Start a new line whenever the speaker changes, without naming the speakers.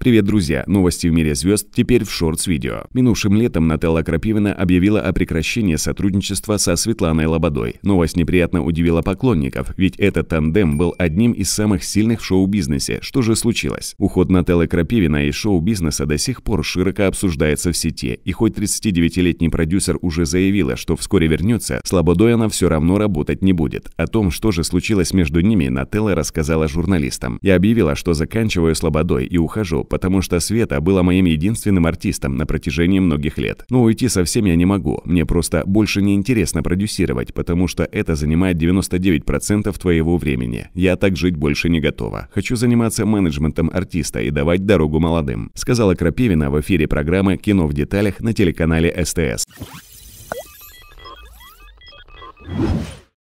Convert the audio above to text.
Привет, друзья! Новости в мире звезд теперь в шортс-видео. Минувшим летом Нателла Крапивина объявила о прекращении сотрудничества со Светланой Лободой. Новость неприятно удивила поклонников, ведь этот тандем был одним из самых сильных в шоу-бизнесе. Что же случилось? Уход Нателлы Крапивина из шоу-бизнеса до сих пор широко обсуждается в сети, и хоть 39-летний продюсер уже заявила, что вскоре вернется, с Лободой она все равно работать не будет. О том, что же случилось между ними, Нателла рассказала журналистам. «Я объявила, что заканчиваю с Лободой и ухожу, потому что Света была моим единственным артистом на протяжении многих лет. Но уйти совсем я не могу. Мне просто больше не интересно продюсировать, потому что это занимает 99% твоего времени. Я так жить больше не готова. Хочу заниматься менеджментом артиста и давать дорогу молодым», сказала Крапивина в эфире программы «Кино в деталях» на телеканале СТС.